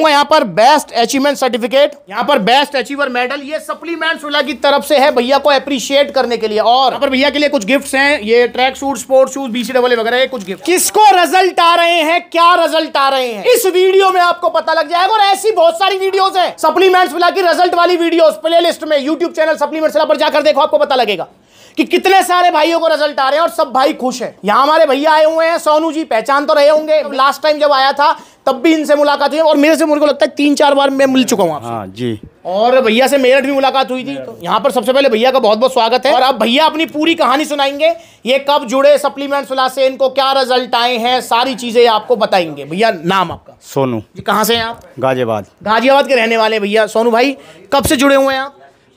दूंगा यहाँ पर बेस्ट अचीवमेंट सर्टिफिकेट यहाँ पर बेस्ट अचीवर मेडल ये सप्लीमेंट सुला की तरफ से है भैया को अप्रिशिएट करने के लिए और यहाँ पर भैया के लिए कुछ गिफ्ट हैं ये ट्रैक सूट स्पोर्ट शूज बीसी डबल वगैरह कुछ गिफ्ट किसको रिजल्ट आ रहे हैं क्या रिजल्ट आ रहे हैं इस वीडियो में आपको पता लग जाएगा और ऐसी बहुत सारी वीडियो है सप्लीमेंट्स मिला की रिजल्ट वाली वीडियोस प्लेलिस्ट में यूट्यूब चैनल सप्लीमेंट्स पर जाकर देखो आपको पता लगेगा कि कितने सारे भाइयों को रिजल्ट आ रहे हैं और सब भाई खुश हैं यहाँ हमारे भैया आए हुए हैं सोनू जी पहचान तो रहे होंगे लास्ट टाइम जब आया था तब भी इनसे मुलाकात हुई और मेरे से मुझे लगता है तीन चार बार मैं मिल चुका हूँ हाँ जी और भैया से मेरठ भी मुलाकात हुई थी तो यहाँ पर सबसे पहले भैया का बहुत बहुत स्वागत है और अब भैया अपनी पूरी कहानी सुनाएंगे ये कब जुड़े सप्लीमेंट सुला से इनको क्या रिजल्ट आए हैं सारी चीजें आपको बताएंगे भैया नाम आपका सोनू जी कहाँ से हैं आप गाजियाबाद गाजियाबाद के रहने वाले भैया सोनू भाई कब से जुड़े हुए हैं आप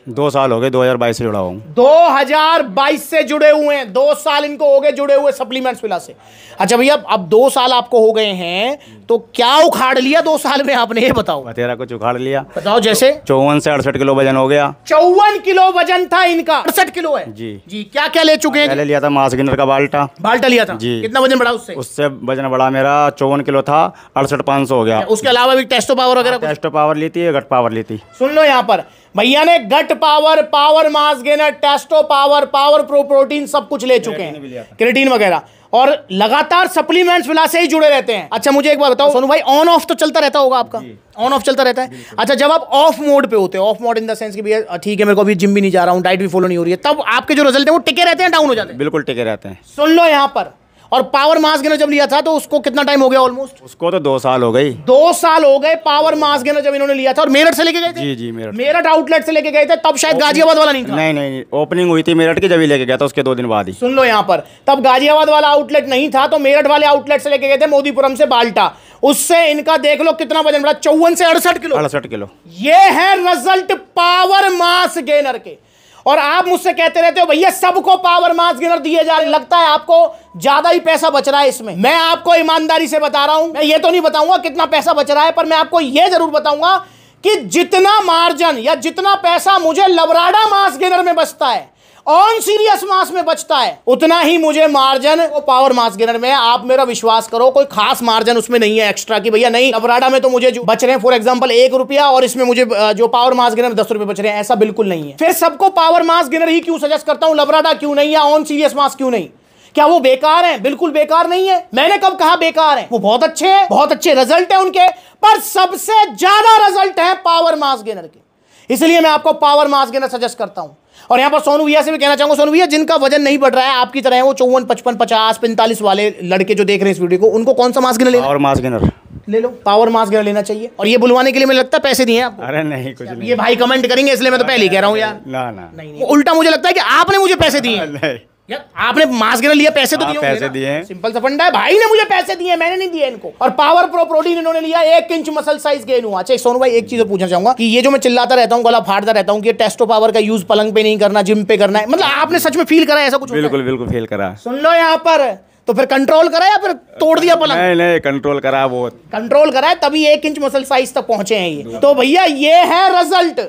दो साल हो गए 2022 से जुड़ा हूँ 2022 से जुड़े हुए हैं दो साल इनको हो गए जुड़े हुए सप्लीमेंट्स फिला से अच्छा भैया अब दो साल आपको हो गए हैं तो क्या उखाड़ लिया दो साल में आपने ये बताओ तेरा कुछ उखाड़ लिया बताओ जैसे चौवन से अड़सठ किलो वजन हो गया चौवन किलो वजन था इनका अड़सठ किलो है जी जी क्या क्या ले चुके हैं लिया था मास का बाल्टा बाल्टा लिया था जी कितना वजन बढ़ा उससे उससे वजन बढ़ा मेरा चौवन किलो था अड़सठ पाँच हो गया उसके अलावा भी टेस्टो पावर वगैरह टेस्टो हाँ, पावर ली थी घट पावर ली थी सुन लो यहाँ पर भैया ने gut power power mass gainer Testo power power pro protein सब कुछ ले चुके हैं क्रेटीन वगैरह और लगातार सप्लीमेंट्स फिलहाल से ही जुड़े रहते हैं अच्छा मुझे एक बार बताओ सोनू भाई ऑन ऑफ तो चलता रहता होगा आपका ऑन ऑफ चलता रहता है अच्छा जब आप ऑफ मोड पे होते हैं off mode in the sense कि भैया ठीक है मेरे को अभी जिम भी नहीं जा रहा हूँ डाइट भी फॉलो नहीं हो रही है तब आपके जो रिजल्ट है वो टिके रहते हैं डाउन हो जाते हैं बिल्कुल टिके रहते हैं सुन लो यहाँ पर और पावर मास गेनर जब लिया था तो उसको कितना टाइम हो गया ऑलमोस्ट उसको तो दो साल हो गई दो साल हो गए पावर मास गेनर जब इन्होंने लिया था और मेरठ से लेके गए थे जी जी मेरठ मेरठ आउटलेट से लेके गए थे तब शायद गाजियाबाद वाला नहीं था नहीं नहीं ओपनिंग हुई थी मेरठ की जब लेके गया था उसके दो दिन बाद ही सुन लो यहाँ पर तब गाजियाबाद वाला आउटलेट नहीं था तो मेरठ वाले आउटलेट से लेके गए थे मोदीपुरम से बाल्टा उससे इनका देख लो कितना वजन बढ़ा चौवन से अड़सठ किलो अड़सठ किलो ये है रिजल्ट पावर मास गेनर के और आप मुझसे कहते रहते हो भैया सबको पावर मास गेनर दिए जा रहे लगता है आपको ज्यादा ही पैसा बच रहा है इसमें मैं आपको ईमानदारी से बता रहा हूं मैं ये तो नहीं बताऊंगा कितना पैसा बच रहा है पर मैं आपको ये जरूर बताऊंगा कि जितना मार्जिन या जितना पैसा मुझे लबराडा मास गेनर में बचता है ऑन सीरियस मास में बचता है उतना ही मुझे मार्जिन वो पावर मास गेनर में आप मेरा विश्वास करो कोई खास मार्जिन उसमें नहीं है एक्स्ट्रा की भैया नहीं अपराडा में तो मुझे जो बच रहे हैं फॉर एग्जाम्पल एक रुपया और इसमें मुझे जो पावर मास गिनर दस रुपए बच रहे हैं ऐसा बिल्कुल नहीं है फिर सबको पावर मास गिनर ही क्यों सजेस्ट करता हूँ लबराडा क्यों नहीं या ऑन सीरियस मास क्यों नहीं क्या वो बेकार हैं बिल्कुल बेकार नहीं है मैंने कब कहा बेकार हैं वो बहुत अच्छे हैं बहुत अच्छे रिजल्ट हैं उनके पर सबसे ज्यादा रिजल्ट है पावर मास गेनर के इसलिए मैं आपको पावर मास गेनर सजेस्ट करता हूं और यहाँ पर सोनू भैया से भी कहना चाहूँगा सोनू भैया जिनका वजन नहीं बढ़ रहा है आपकी तरह वो चौवन पचपन पचास पैंतालीस वाले लड़के जो देख रहे हैं इस वीडियो को उनको कौन सा मास्क गिनर लेना और मास्क गिनर ले लो पावर मास्क गिनर लेना चाहिए और ये बुलवाने के लिए मुझे लगता है पैसे दिए आप अरे नहीं कुछ नहीं ये भाई कमेंट करेंगे इसलिए मैं तो पहले ही कह रहा हूँ यार ना ना नहीं उल्टा मुझे लगता है कि आपने मुझे पैसे दिए आपने मास्क ने लिया पैसे तो हाँ, दिए पैसे दिए सिंपल सा फंडा है भाई ने मुझे पैसे दिए मैंने नहीं दिए इनको और पावर प्रो प्रोटीन इन्होंने लिया एक इंच मसल साइज गेन हुआ अच्छा सोनू भाई एक चीज पूछना चाहूंगा कि ये जो मैं चिल्लाता रहता हूँ गला फाड़ता रहता हूँ कि टेस्टो पावर का यूज पलंग पे नहीं करना जिम पे करना है मतलब आपने सच में फील करा ऐसा कुछ बिल्कुल बिल्कुल फील करा सुन लो यहाँ पर तो फिर कंट्रोल करा या फिर तोड़ दिया पलंग नहीं नहीं कंट्रोल करा बहुत कंट्रोल करा है तभी एक इंच मसल साइज तक पहुंचे हैं ये तो भैया ये है रिजल्ट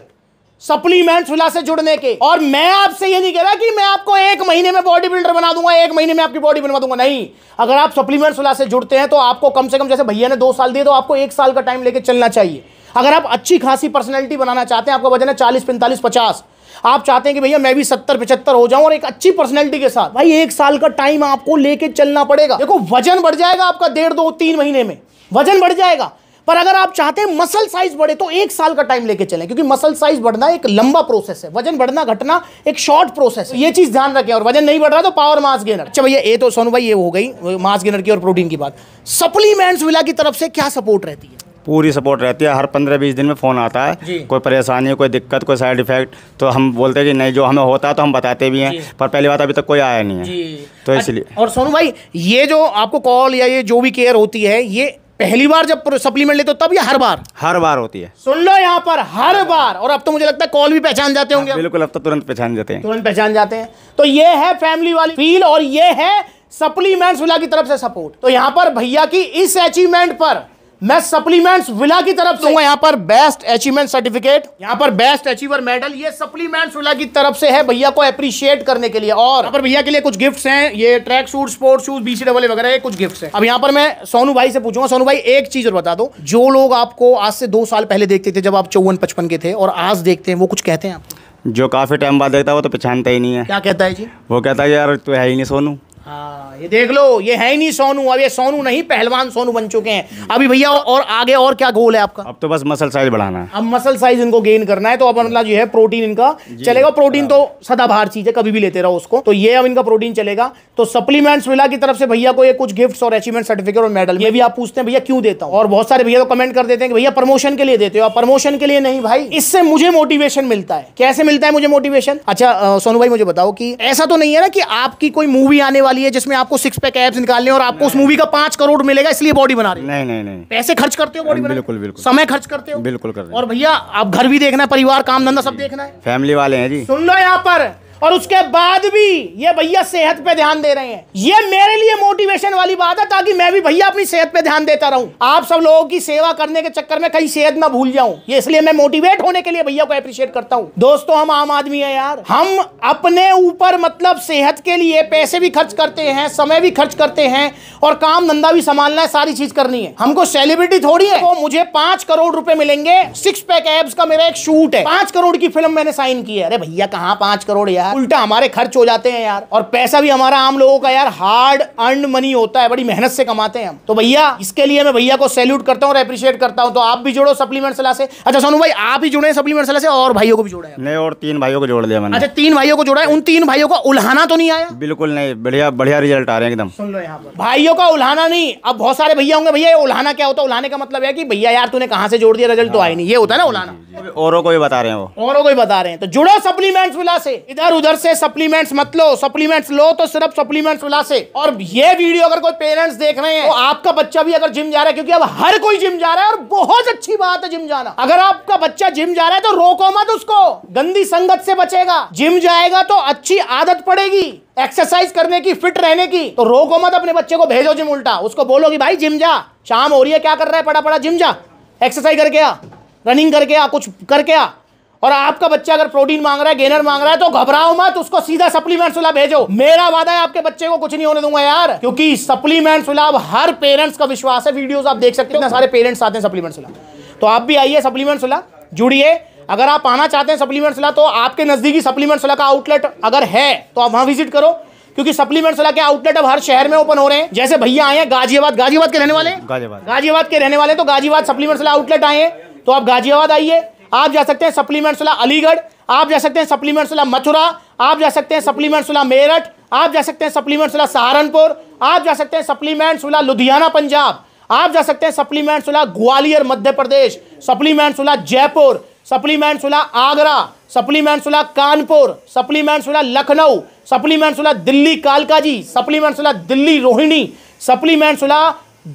सप्लीमेंट्स फिलहाल से जुड़ने के और मैं आपसे ये नहीं कह रहा कि मैं आपको एक महीने में बॉडी बिल्डर बना दूंगा एक महीने में आपकी बॉडी बनवा दूंगा नहीं अगर आप सप्लीमेंट फिलहाल से जुड़ते हैं तो आपको कम से कम जैसे भैया ने दो साल दिए तो आपको एक साल का टाइम लेके चलना चाहिए अगर आप अच्छी खासी पर्सनैलिटी बनाना चाहते हैं आपका वजन है चालीस पैंतालीस पचास आप चाहते हैं कि भैया मैं भी सत्तर पचहत्तर हो जाऊं और एक अच्छी पर्सनैलिटी के साथ भाई एक साल का टाइम आपको लेके चलना पड़ेगा देखो वजन बढ़ जाएगा आपका डेढ़ दो तीन महीने में वजन बढ़ जाएगा पर अगर आप चाहते हैं मसल साइज बढ़े तो एक साल का टाइम लेके चलें क्योंकि मसल साइज बढ़ना एक लंबा प्रोसेस है वजन बढ़ना घटना एक शॉर्ट प्रोसेस है ये चीज ध्यान रखें और वजन नहीं बढ़ रहा तो पावर मास गेनर अच्छा भैया ये तो सोनू भाई ये हो गई मास गेनर की और प्रोटीन की बात सप्लीमेंट्स विला की तरफ से क्या सपोर्ट रहती है पूरी सपोर्ट रहती है हर पंद्रह बीस दिन में फ़ोन आता है कोई परेशानी कोई दिक्कत कोई साइड इफेक्ट तो हम बोलते हैं कि नहीं जो हमें होता है तो हम बताते भी हैं पर पहली बात अभी तक कोई आया नहीं है तो इसलिए और सोनू भाई ये जो आपको कॉल या ये जो भी केयर होती है ये पहली बार जब सप्लीमेंट लेते हो तब या हर बार हर बार होती है सुन लो यहाँ पर हर बार और अब तो मुझे लगता है कॉल भी पहचान जाते होंगे हाँ, बिल्कुल अब तो तुरंत पहचान जाते हैं तुरंत पहचान जाते हैं तो ये है फैमिली वाली फील और ये है सप्लीमेंट्स विला की तरफ से सपोर्ट तो यहाँ पर भैया की इस अचीवमेंट पर मैं सप्लीमेंट्स विला की तरफ से तो यहाँ पर बेस्ट अचीवमेंट सर्टिफिकेट यहाँ पर बेस्ट अचीवर मेडल ये सप्लीमेंट्स विला की तरफ से है भैया को अप्रिशिएट करने के लिए और यहाँ पर भैया के लिए कुछ गिफ्ट्स हैं ये ट्रैक सूट स्पोर्ट शूज बीसी डबल वगैरह कुछ गिफ्ट है अब यहाँ पर मैं सोनू भाई से पूछूंगा सोनू भाई एक चीज और बता दो जो लोग आपको आज से दो साल पहले देखते थे जब आप चौवन पचपन के थे और आज देखते हैं वो कुछ कहते हैं आप जो काफी टाइम बाद देखता है वो तो पहचानता ही नहीं है क्या कहता है जी वो कहता है यार तो है ही नहीं सोनू हाँ ये देख लो ये है ही नहीं सोनू अब ये सोनू नहीं पहलवान सोनू बन चुके हैं अभी भैया और आगे और क्या गोल है आपका अब तो बस मसल साइज बढ़ाना है अब मसल साइज इनको गेन करना है तो अब मतलब जो है प्रोटीन इनका चलेगा प्रोटीन तो बाहर चीज है कभी भी लेते रहो उसको तो ये अब इनका प्रोटीन चलेगा तो सप्लीमेंट्स मिला की तरफ से भैया को ये कुछ गिफ्ट और अचीवमेंट सर्टिफिकेट और मेडल ये भी आप पूछते हैं भैया क्यों देता हूँ और बहुत सारे भैया तो कमेंट कर देते हैं कि भैया प्रमोशन के लिए देते हो प्रमोशन के लिए नहीं भाई इससे मुझे मोटिवेशन मिलता है कैसे मिलता है मुझे मोटिवेशन अच्छा सोनू भाई मुझे बताओ कि ऐसा तो नहीं है ना कि आपकी कोई मूवी आने वाली वाली है जिसमें आपको सिक्स पैक एप्स निकालने और आपको उस मूवी का पांच करोड़ मिलेगा इसलिए बॉडी बना रहे नहीं नहीं नहीं पैसे खर्च करते हो बॉडी बिल्कुल बिल्कुल समय खर्च करते हो बिल्कुल और भैया आप घर भी देखना है परिवार काम धंधा सब देखना है फैमिली वाले हैं जी सुन लो यहाँ पर और उसके बाद भी ये भैया सेहत पे ध्यान दे रहे हैं ये मेरे लिए मोटिवेशन वाली बात है ताकि मैं भी भैया अपनी सेहत पे ध्यान देता रहूं आप सब लोगों की सेवा करने के चक्कर में कहीं सेहत ना भूल जाऊं ये इसलिए मैं मोटिवेट होने के लिए भैया को अप्रिशिएट करता हूं दोस्तों हम आम आदमी है यार हम अपने ऊपर मतलब सेहत के लिए पैसे भी खर्च करते हैं समय भी खर्च करते हैं और काम धंधा भी संभालना है सारी चीज करनी है हमको सेलिब्रिटी थोड़ी है तो मुझे पांच करोड़ रुपए मिलेंगे सिक्स पैक एब्स का मेरा एक शूट है पांच करोड़ की फिल्म मैंने साइन की है अरे भैया कहाँ पांच करोड़ यार यार उल्टा हमारे खर्च हो जाते हैं यार और पैसा भी हमारा आम लोगों का यार हार्ड अर्न मनी होता है बड़ी मेहनत से कमाते हैं हम तो भैया इसके लिए मैं भैया को सैल्यूट करता हूँ और अप्रिशिएट करता हूँ तो आप भी जोड़ो सप्लीमेंट सलाह से अच्छा सोनू भाई आप ही जुड़े सप्लीमेंट सलाह से और भाइयों को भी जोड़ा नहीं और तीन भाइयों को जोड़ दिया मैंने अच्छा तीन भाइयों को जोड़ा है उन तीन भाइयों को उल्हाना तो नहीं आया बिल्कुल नहीं बढ़िया बढ़िया रिजल्ट आ रहे हैं एकदम सुन लो यहाँ पर भाइयों का उल्हाना नहीं अब बहुत सारे भैया होंगे भैया उल्हाना क्या होता है उल्हाने का मतलब है की भैया यार तूने कहा से जोड़ दिया रिजल्ट तो आई नहीं ये होता है ना हाँ, उल्हाना और को भी बता रहे हैं वो और को भी बता रहे हैं तो जुड़ो सप्लीमेंट्स मिला से इधर उधर से सप्लीमेंट्स मत लो सप्लीमेंट्स लो तो सिर्फ सप्लीमेंट्स ला से और ये वीडियो अगर कोई पेरेंट्स देख रहे हैं तो आपका बच्चा भी अगर जिम जा रहा है क्योंकि अब हर कोई जिम जा रहा है और बहुत अच्छी बात है जिम जाना अगर आपका बच्चा जिम जा रहा है तो रोको मत उसको गंदी संगत से बचेगा जिम जाएगा तो अच्छी आदत पड़ेगी एक्सरसाइज करने की फिट रहने की तो रोको मत अपने बच्चे को भेजो जिम उल्टा उसको बोलो कि भाई जिम जा शाम हो रही है क्या कर रहा है पड़ा पड़ा जिम जा एक्सरसाइज करके आ रनिंग करके आ कुछ करके आ और आपका बच्चा अगर प्रोटीन मांग रहा है गेनर मांग रहा है तो घबराओ मत उसको सीधा सप्लीमेंट सुलभ भेजो मेरा वादा है आपके बच्चे को कुछ नहीं होने दूंगा यार क्योंकि सप्लीमेंट सुलभ हर पेरेंट्स का विश्वास है वीडियो आप देख सकते हो सारे पेरेंट्स आते हैं सप्लीमेंट सुलभ तो आप भी आइए सप्लीमेंट सुलभ जुड़िए अगर आप आना चाहते हैं सप्लीमेंट सुला तो आपके नजदीकी सप्लीमेंट सुला का आउटलेट अगर है तो आप वहां विजिट करो क्योंकि सप्लीमेंट सुला के आउटलेट अब हर शहर में ओपन हो रहे हैं जैसे भैया आए हैं गाजियाबाद गाजियाबाद के रहने वाले गाजियाबाद गाजियाबाद के रहने वाले तो गाजियाबाद सप्लीमेंट सुला आउटलेट आए हैं तो आप गाजियाबाद आइए आप जा सकते हैं सप्लीमेंट सुला अलीगढ़ आप जा सकते हैं सप्लीमेंट सुला मथुरा आप जा सकते हैं सप्लीमेंट सुला मेरठ आप जा सकते हैं सप्लीमेंट सुला सहारनपुर आप जा सकते हैं सप्लीमेंट सुला लुधियाना पंजाब आप जा सकते हैं सप्लीमेंट सुला ग्वालियर मध्य प्रदेश सप्लीमेंट सुला जयपुर सप्लीमेंट सुला आगरा सप्लीमेंट सुला कानपुर सप्लीमेंट सुला लखनऊ सप्लीमेंट सुला दिल्ली कालकाजी सप्लीमेंट सुला दिल्ली रोहिणी सप्लीमेंट सुला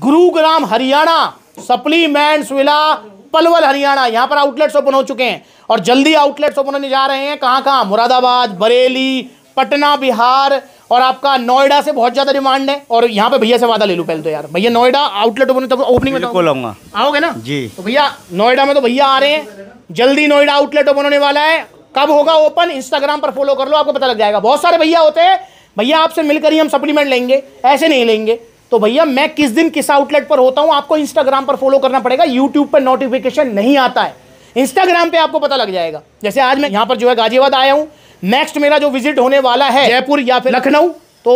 गुरुग्राम हरियाणा सप्लीमेंट सुला पलवल हरियाणा यहां पर आउटलेट्स ओपन हो चुके हैं और जल्दी आउटलेट्स ओपन होने जा रहे हैं कहां कहां मुरादाबाद बरेली पटना बिहार और आपका नोएडा से बहुत ज़्यादा डिमांड है और यहाँ पे भैया से वादा ले लू पहले तो यार भैया नोएडा आउटलेट ओपन ओपनिंग में तो आओगे ना जी तो भैया नोएडा में तो भैया आ रहे हैं जल्दी नोएडा आउटलेट ओपन होने वाला है कब होगा ओपन इंस्टाग्राम पर फॉलो कर लो आपको पता लग जाएगा बहुत सारे भैया होते हैं भैया आपसे मिलकर ही हम सप्लीमेंट लेंगे ऐसे नहीं लेंगे तो भैया मैं किस दिन किस आउटलेट पर होता हूं आपको इंस्टाग्राम पर फॉलो करना पड़ेगा यूट्यूब पर नोटिफिकेशन नहीं आता है इंस्टाग्राम पे आपको पता लग जाएगा जैसे आज मैं यहां पर जो है गाजियाबाद आया हूं नेक्स्ट मेरा जो विजिट होने वाला है जयपुर या फिर लखनऊ तो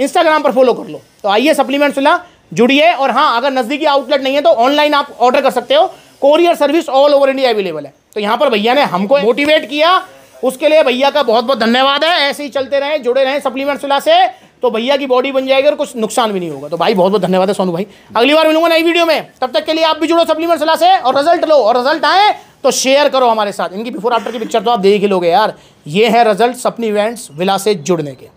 इंस्टाग्राम पर फॉलो कर लो तो आइए सप्लीमेंट सुना जुड़िए और हाँ अगर नज़दीकी आउटलेट नहीं है तो ऑनलाइन आप ऑर्डर कर सकते हो courier service all over India available है तो यहाँ पर भैया ने हमको मोटिवेट किया उसके लिए भैया का बहुत बहुत धन्यवाद है ऐसे ही चलते रहे जुड़े रहे सप्लीमेंट सुला से तो भैया की बॉडी बन जाएगी और कुछ नुकसान भी नहीं होगा तो भाई बहुत बहुत धन्यवाद है सोनू भाई अगली बार मिलूंगा नई वीडियो में तब तक के लिए आप भी जुड़ो सप्लीमेंट सलाह से और रिजल्ट लो और रिजल्ट आए तो शेयर करो हमारे साथ इनकी बिफोर आफ्टर की पिक्चर तो आप देख ही लोगे यार ये है रिजल्ट सपनी इवेंट्स विला से जुड़ने के